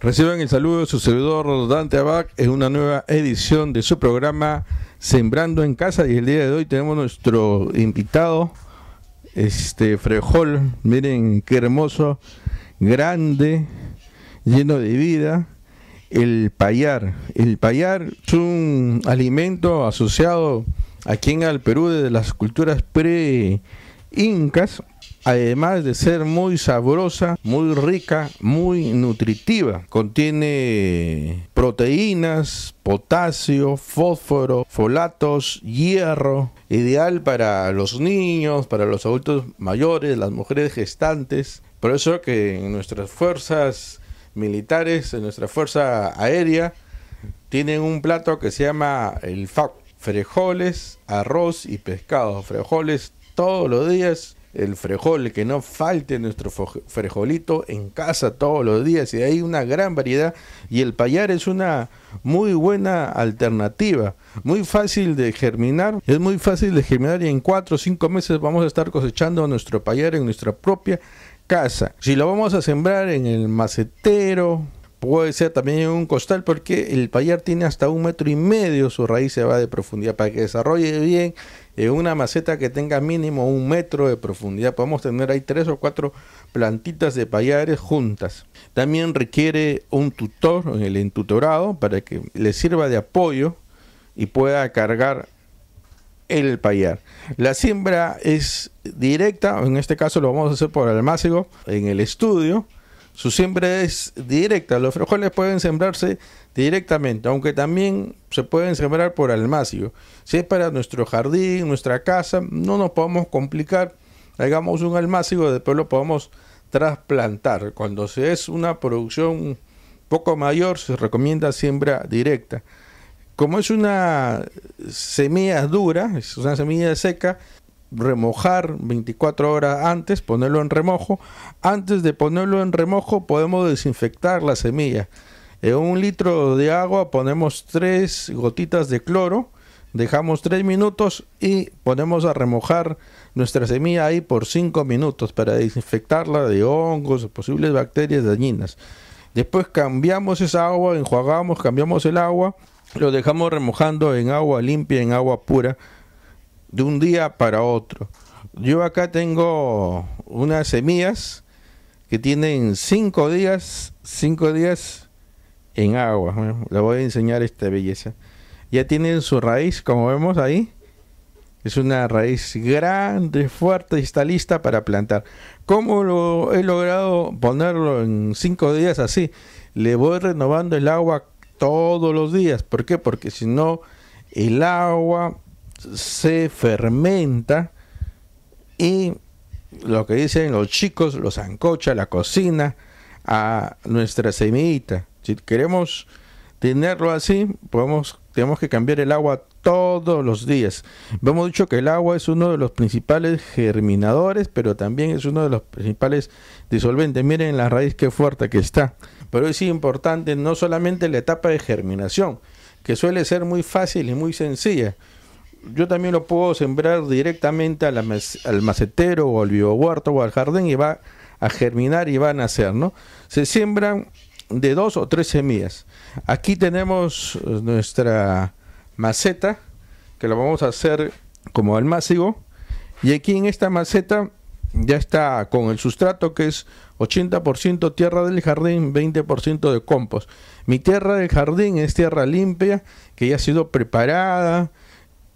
Reciban el saludo de su servidor Dante Abac en una nueva edición de su programa Sembrando en Casa y el día de hoy tenemos nuestro invitado, este Frejol, miren qué hermoso, grande, lleno de vida, el payar. El payar es un alimento asociado aquí en el Perú desde las culturas pre incas, además de ser muy sabrosa, muy rica, muy nutritiva. Contiene proteínas, potasio, fósforo, folatos, hierro, ideal para los niños, para los adultos mayores, las mujeres gestantes. Por eso que en nuestras fuerzas militares, en nuestra fuerza aérea, tienen un plato que se llama el FAC. Frijoles, arroz y pescado. Frijoles todos los días el frejol, que no falte nuestro frejolito en casa todos los días y hay una gran variedad y el payar es una muy buena alternativa, muy fácil de germinar, es muy fácil de germinar y en 4 o 5 meses vamos a estar cosechando nuestro payar en nuestra propia casa. Si lo vamos a sembrar en el macetero, puede ser también un costal porque el payar tiene hasta un metro y medio su raíz se va de profundidad para que desarrolle bien en una maceta que tenga mínimo un metro de profundidad podemos tener ahí tres o cuatro plantitas de payares juntas también requiere un tutor en el entutorado para que le sirva de apoyo y pueda cargar el payar. La siembra es directa, en este caso lo vamos a hacer por almácigo en el estudio su siembra es directa. Los frijoles pueden sembrarse directamente, aunque también se pueden sembrar por almacio. Si es para nuestro jardín, nuestra casa, no nos podemos complicar. Hagamos un almacio, después lo podemos trasplantar. Cuando se es una producción poco mayor, se recomienda siembra directa. Como es una semilla dura, es una semilla seca, remojar 24 horas antes, ponerlo en remojo. Antes de ponerlo en remojo podemos desinfectar la semilla. En un litro de agua ponemos 3 gotitas de cloro, dejamos 3 minutos y ponemos a remojar nuestra semilla ahí por 5 minutos para desinfectarla de hongos, o posibles bacterias dañinas. Después cambiamos esa agua, enjuagamos, cambiamos el agua, lo dejamos remojando en agua limpia, en agua pura de un día para otro. Yo acá tengo unas semillas que tienen cinco días, cinco días en agua. le voy a enseñar esta belleza. Ya tienen su raíz, como vemos ahí. Es una raíz grande, fuerte y está lista para plantar. ¿Cómo lo he logrado ponerlo en cinco días así? Le voy renovando el agua todos los días. ¿Por qué? Porque si no, el agua se fermenta y lo que dicen los chicos, los ancocha, la cocina a nuestra semillita. Si queremos tenerlo así, podemos, tenemos que cambiar el agua todos los días. Hemos dicho que el agua es uno de los principales germinadores, pero también es uno de los principales disolventes. Miren la raíz qué fuerte que está. Pero es importante no solamente la etapa de germinación, que suele ser muy fácil y muy sencilla, yo también lo puedo sembrar directamente al, al macetero o al biohuerto o al jardín y va a germinar y va a nacer, Se siembran de dos o tres semillas. Aquí tenemos eh, nuestra maceta, que la vamos a hacer como almácigo Y aquí en esta maceta ya está con el sustrato que es 80% tierra del jardín, 20% de compost. Mi tierra del jardín es tierra limpia, que ya ha sido preparada,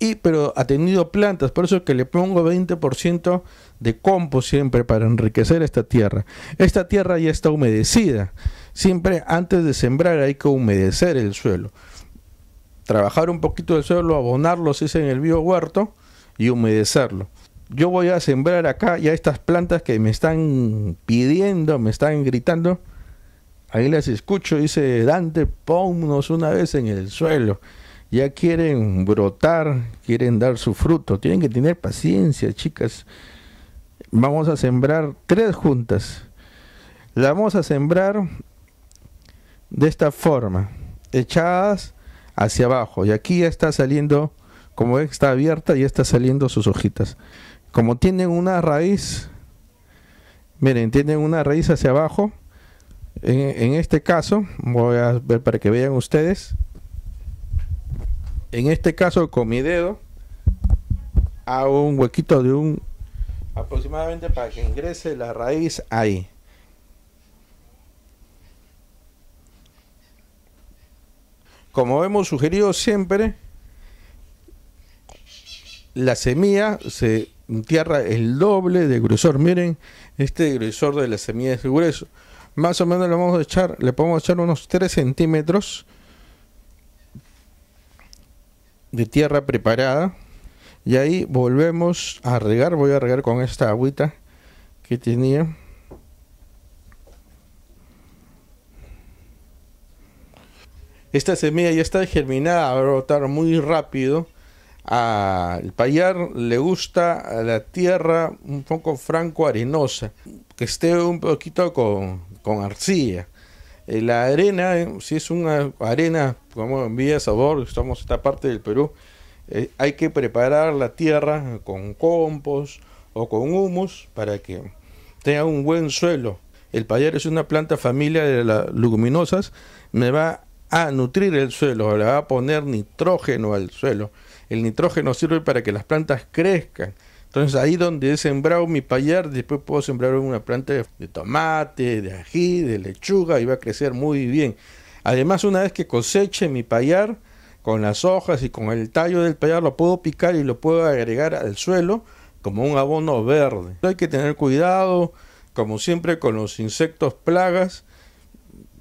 y pero ha tenido plantas, por eso que le pongo 20% de compost siempre para enriquecer esta tierra. Esta tierra ya está humedecida. Siempre antes de sembrar hay que humedecer el suelo. Trabajar un poquito el suelo, abonarlo si es en el bio huerto y humedecerlo. Yo voy a sembrar acá ya estas plantas que me están pidiendo, me están gritando. Ahí las escucho, dice Dante, ponnos una vez en el suelo ya quieren brotar, quieren dar su fruto. Tienen que tener paciencia, chicas. Vamos a sembrar tres juntas. La vamos a sembrar de esta forma, echadas hacia abajo. Y aquí ya está saliendo, como está abierta, ya está saliendo sus hojitas. Como tienen una raíz, miren, tienen una raíz hacia abajo. En, en este caso, voy a ver para que vean ustedes en este caso con mi dedo hago un huequito de un aproximadamente para que ingrese la raíz ahí. Como hemos sugerido siempre, la semilla se entierra el doble de grosor. Miren, este grosor de la semilla es grueso. Más o menos le vamos a echar, le podemos echar unos 3 centímetros de tierra preparada. Y ahí volvemos a regar. Voy a regar con esta agüita que tenía. Esta semilla ya está germinada, a brotar muy rápido. Al payar le gusta la tierra un poco franco arenosa, que esté un poquito con, con arcilla. Eh, la arena, eh, si es una arena, como en Villa Sabor, estamos en esta parte del Perú, eh, hay que preparar la tierra con compost o con humus para que tenga un buen suelo. El payar es una planta familia de las leguminosas, me va a nutrir el suelo, le va a poner nitrógeno al suelo. El nitrógeno sirve para que las plantas crezcan entonces ahí donde he sembrado mi payar, después puedo sembrar una planta de tomate, de ají, de lechuga y va a crecer muy bien. Además, una vez que coseche mi payar, con las hojas y con el tallo del payar lo puedo picar y lo puedo agregar al suelo como un abono verde. Hay que tener cuidado, como siempre, con los insectos plagas.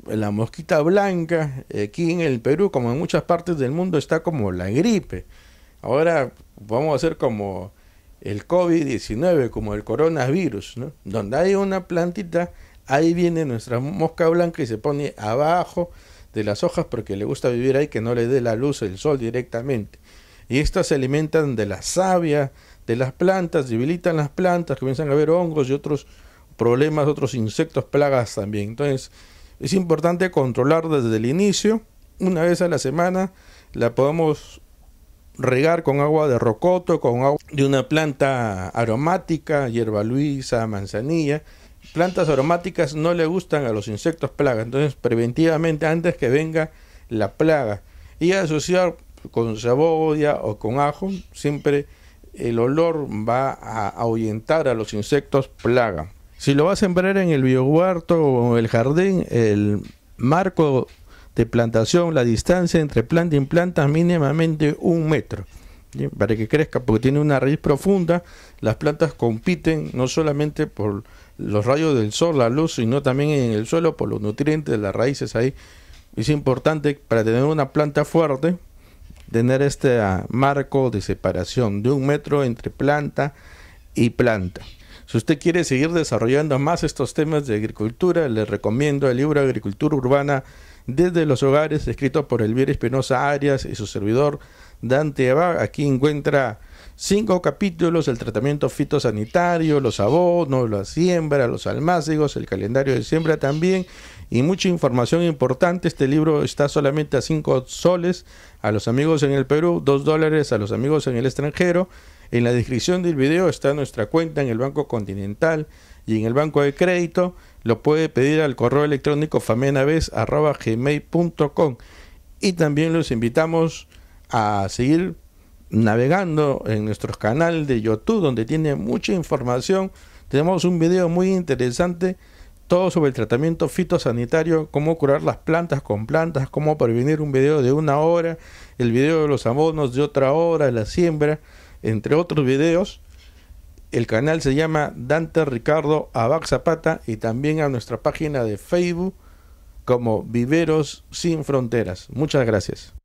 La mosquita blanca, aquí en el Perú, como en muchas partes del mundo, está como la gripe. Ahora vamos a hacer como el COVID-19 como el coronavirus, donde hay una plantita, ahí viene nuestra mosca blanca y se pone abajo de las hojas porque le gusta vivir ahí que no le dé la luz, el sol directamente. Y estas se alimentan de la savia, de las plantas, debilitan las plantas, comienzan a haber hongos y otros problemas, otros insectos, plagas también. Entonces, es importante controlar desde el inicio, una vez a la semana, la podemos regar con agua de rocoto, con agua de una planta aromática, hierba luisa, manzanilla. Plantas aromáticas no le gustan a los insectos plaga entonces preventivamente antes que venga la plaga y asociar con sabodia o con ajo, siempre el olor va a ahuyentar a los insectos plaga. Si lo va a sembrar en el biohuerto o el jardín, el marco de plantación, la distancia entre planta y planta mínimamente un metro. Para que crezca, porque tiene una raíz profunda, las plantas compiten no solamente por los rayos del sol, la luz, sino también en el suelo por los nutrientes de las raíces ahí. Es importante para tener una planta fuerte, tener este ah, marco de separación de un metro entre planta y planta. Si usted quiere seguir desarrollando más estos temas de agricultura, le recomiendo el libro Agricultura Urbana desde los hogares, escrito por Elvira Espinosa Arias y su servidor Dante Abag. Aquí encuentra cinco capítulos, el tratamiento fitosanitario, los abonos, la siembra, los almácigos, el calendario de siembra también y mucha información importante. Este libro está solamente a cinco soles a los amigos en el Perú, dos dólares a los amigos en el extranjero. En la descripción del video está nuestra cuenta en el Banco Continental y en el banco de crédito lo puede pedir al correo electrónico famenaves.gmail.com y también los invitamos a seguir navegando en nuestro canal de YouTube donde tiene mucha información. Tenemos un video muy interesante todo sobre el tratamiento fitosanitario, cómo curar las plantas con plantas, cómo prevenir un video de una hora, el video de los abonos de otra hora, la siembra, entre otros videos. El canal se llama Dante Ricardo Abac Zapata y también a nuestra página de Facebook como Viveros Sin Fronteras. Muchas gracias.